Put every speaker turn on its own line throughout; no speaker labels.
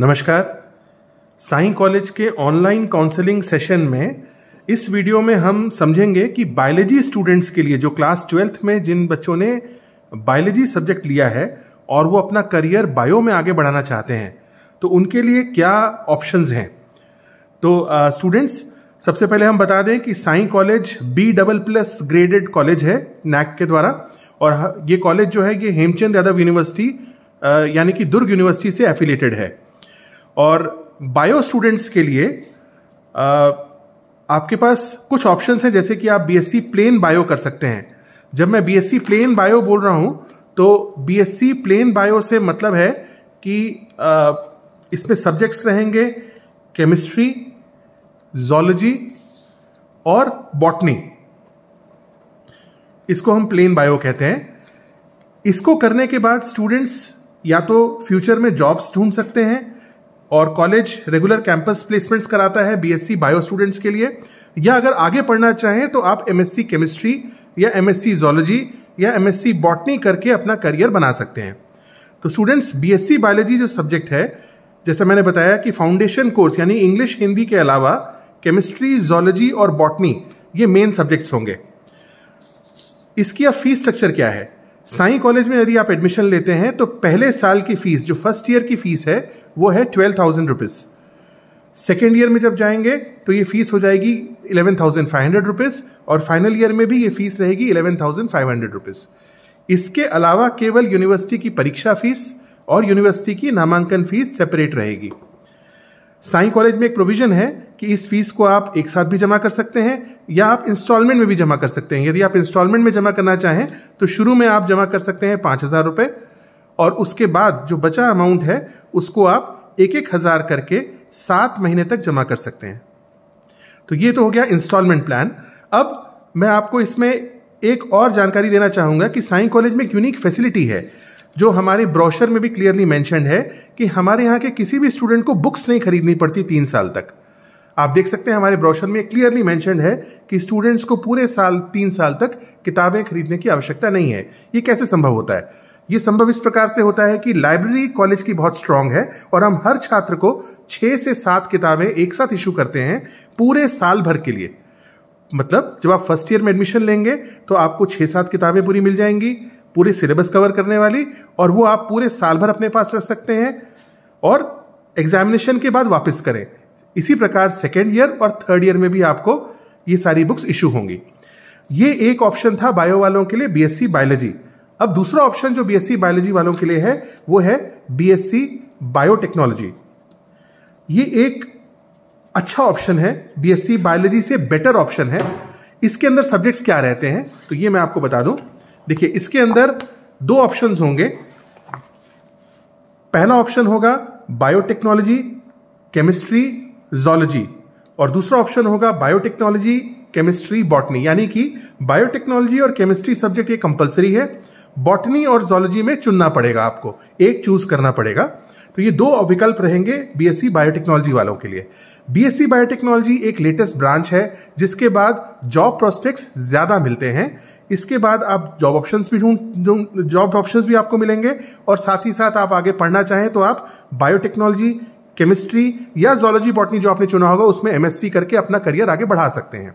नमस्कार साई कॉलेज के online counselling session में इस वीडियो में हम समझेंगे कि बायोलॉजी स्टूडेंट्स के लिए जो क्लास ट्वेल्थ में जिन बच्चों ने बायोलॉजी सब्जेक्ट लिया है और वो अपना करियर बायो में आगे बढ़ाना चाहते हैं तो उनके लिए क्या ऑप्शंस हैं तो स्टूडेंट्स सबसे पहले हम बता दें कि Sai college B double plus graded college है नैक के द्वारा और ये कॉलेज जो है ये हेमचंद यादव यूनिवर्सिटी यानी कि दुर्ग यूनिवर्सिटी से एफिलेटेड है और बायो स्टूडेंट्स के लिए आ, आपके पास कुछ ऑप्शन हैं जैसे कि आप बीएससी प्लेन बायो कर सकते हैं जब मैं बीएससी प्लेन बायो बोल रहा हूँ तो बीएससी प्लेन बायो से मतलब है कि आ, इसमें सब्जेक्ट्स रहेंगे केमिस्ट्री जोलॉजी और बॉटनी इसको हम प्लेन बायो कहते हैं इसको करने के बाद स्टूडेंट्स या तो फ्यूचर में जॉब्स ढूंढ सकते हैं और कॉलेज रेगुलर कैंपस प्लेसमेंट्स कराता है बीएससी बायो स्टूडेंट्स के लिए या अगर आगे पढ़ना चाहें तो आप एमएससी केमिस्ट्री या एमएससी जोलॉजी या एमएससी बॉटनी करके अपना करियर बना सकते हैं तो स्टूडेंट्स बीएससी बायोलॉजी जो सब्जेक्ट है जैसे मैंने बताया कि फाउंडेशन कोर्स यानी इंग्लिश हिंदी के अलावा केमिस्ट्री जोलॉजी और बॉटनी ये मेन सब्जेक्ट्स होंगे इसकी अब फीस स्ट्रक्चर क्या है साई कॉलेज में यदि आप एडमिशन लेते हैं तो पहले साल की फीस जो फर्स्ट ईयर की फीस है वो है twelve thousand rupees second year में जब जाएंगे तो ये फीस हो जाएगी eleven thousand five hundred rupees और फाइनल ईयर में भी ये फीस रहेगी eleven thousand five hundred rupees इसके अलावा केवल यूनिवर्सिटी की परीक्षा फीस और यूनिवर्सिटी की नामांकन फीस सेपरेट रहेगी साई कॉलेज में एक प्रोविजन है कि इस फीस को आप एक साथ भी जमा कर सकते हैं या आप इंस्टॉलमेंट में भी जमा कर सकते हैं यदि आप इंस्टॉलमेंट में जमा करना चाहें तो शुरू में आप जमा कर सकते हैं पाँच हज़ार रुपये और उसके बाद जो बचा अमाउंट है उसको आप एक एक हज़ार करके सात महीने तक जमा कर सकते हैं तो ये तो हो गया इंस्टॉलमेंट प्लान अब मैं आपको इसमें एक और जानकारी देना चाहूँगा कि साई कॉलेज में एक यूनिक फैसिलिटी है जो हमारे ब्रोशर में भी क्लियरली मैंशनड है कि हमारे यहाँ के किसी भी स्टूडेंट को बुक्स नहीं खरीदनी पड़ती तीन साल तक आप देख सकते हैं हमारे ब्रोशर में क्लियरली मैंशन है कि स्टूडेंट्स को पूरे साल तीन साल तक किताबें खरीदने की आवश्यकता नहीं है ये कैसे संभव होता है ये संभव इस प्रकार से होता है कि लाइब्रेरी कॉलेज की बहुत स्ट्रांग है और हम हर छात्र को छः से सात किताबें एक साथ इशू करते हैं पूरे साल भर के लिए मतलब जब आप फर्स्ट ईयर में एडमिशन लेंगे तो आपको छः सात किताबें पूरी मिल जाएंगी पूरे सिलेबस कवर करने वाली और वो आप पूरे साल भर अपने पास रख सकते हैं और एग्जामिनेशन के बाद वापस करें इसी प्रकार सेकेंड ईयर और थर्ड ईयर में भी आपको ये सारी बुक्स इशू होंगी ये एक ऑप्शन था बायो वालों के लिए बीएससी बायोलॉजी अब दूसरा ऑप्शन जो बीएससी बायोलॉजी वालों के लिए है वो है बीएससी बायोटेक्नोलॉजी ये एक अच्छा ऑप्शन है बीएससी बायोलॉजी से बेटर ऑप्शन है इसके अंदर सब्जेक्ट्स क्या रहते हैं तो ये मैं आपको बता दूं देखिए इसके अंदर दो ऑप्शंस होंगे पहला ऑप्शन होगा बायोटेक्नोलॉजी केमिस्ट्री जोलॉजी और दूसरा ऑप्शन होगा बायोटेक्नोलॉजी केमिस्ट्री बॉटनी यानी कि बायोटेक्नोलॉजी और केमिस्ट्री सब्जेक्ट ये कंपलसरी है बॉटनी और जोलॉजी में चुनना पड़ेगा आपको एक चूज करना पड़ेगा तो ये दो विकल्प रहेंगे बीएससी बायोटेक्नोलॉजी वालों के लिए बीएससी बायोटेक्नोलॉजी एक लेटेस्ट ब्रांच है जिसके बाद जॉब प्रोस्पेक्ट्स ज्यादा मिलते हैं इसके बाद आप जॉब ऑप्शंस भी ढूंढ जॉब ऑप्शंस भी आपको मिलेंगे और साथ ही साथ आप आगे पढ़ना चाहें तो आप बायोटेक्नोलॉजी केमिस्ट्री या जोलॉजी बॉटनी जो आपने चुना होगा उसमें एमएससी करके अपना करियर आगे बढ़ा सकते हैं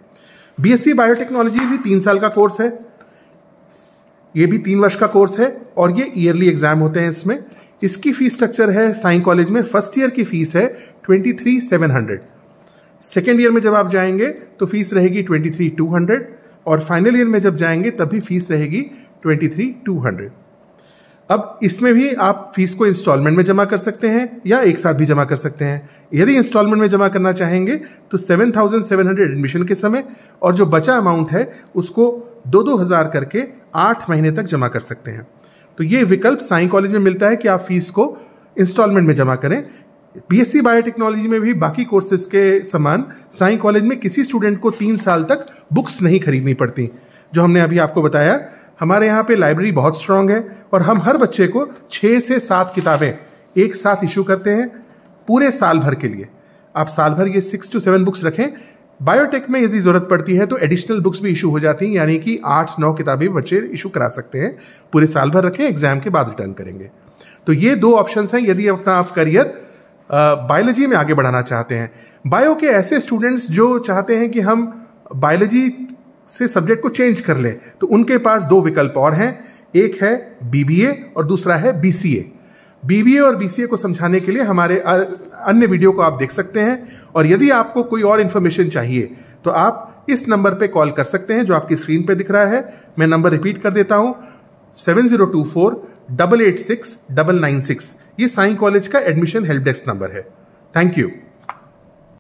बीएससी बायोटेक्नोलॉजी भी तीन साल का कोर्स है ये भी तीन वर्ष का कोर्स है और ये ईयरली एग्जाम होते हैं इसमें इसकी फीस स्ट्रक्चर है साइंस कॉलेज में फर्स्ट ईयर की फीस है twenty three seven hundred second year में जब आप जाएंगे तो फीस रहेगी ट्वेंटी थ्री टू हंड्रेड और फाइनल ईयर में जब जाएंगे तब भी फीस रहेगी ट्वेंटी थ्री टू हंड्रेड अब इसमें भी आप फीस को इंस्टॉलमेंट में जमा कर सकते हैं या एक साथ भी जमा कर सकते हैं यदि इंस्टॉलमेंट में जमा करना चाहेंगे तो 7,700 एडमिशन के समय और जो बचा अमाउंट है उसको दो दो हज़ार करके आठ महीने तक जमा कर सकते हैं तो ये विकल्प साई कॉलेज में मिलता है कि आप फीस को इंस्टॉलमेंट में जमा करें बीएससी बायोटेक्नोलॉजी में भी बाकी कोर्सेज के समान साई कॉलेज में किसी स्टूडेंट को तीन साल तक बुक्स नहीं खरीदनी पड़ती जो हमने अभी आपको बताया हमारे यहाँ पे लाइब्रेरी बहुत स्ट्रांग है और हम हर बच्चे को छः से सात किताबें एक साथ इशू करते हैं पूरे साल भर के लिए आप साल भर ये सिक्स टू सेवन बुक्स रखें बायोटेक में यदि ज़रूरत पड़ती है तो एडिशनल बुक्स भी इशू हो जाती हैं यानी कि आठ नौ किताबें बच्चे इशू करा सकते हैं पूरे साल भर रखें एग्जाम के बाद रिटर्न करेंगे तो ये दो ऑप्शंस हैं यदि अपना आप करियर बायोलॉजी में आगे बढ़ाना चाहते हैं बायो के ऐसे स्टूडेंट्स जो चाहते हैं कि हम बायोलॉजी से सब्जेक्ट को चेंज कर ले तो उनके पास दो विकल्प और हैं एक है बीबीए और दूसरा है बीसीए बीबीए और बीसीए को समझाने के लिए हमारे अन्य वीडियो को आप देख सकते हैं और यदि आपको कोई और इन्फॉर्मेशन चाहिए तो आप इस नंबर पर कॉल कर सकते हैं जो आपकी स्क्रीन पर दिख रहा है मैं नंबर रिपीट कर देता हूँ seven zero two four double eight six double nine six ये साई कॉलेज का एडमिशन हेल्प डेस्क नंबर है थैंक यू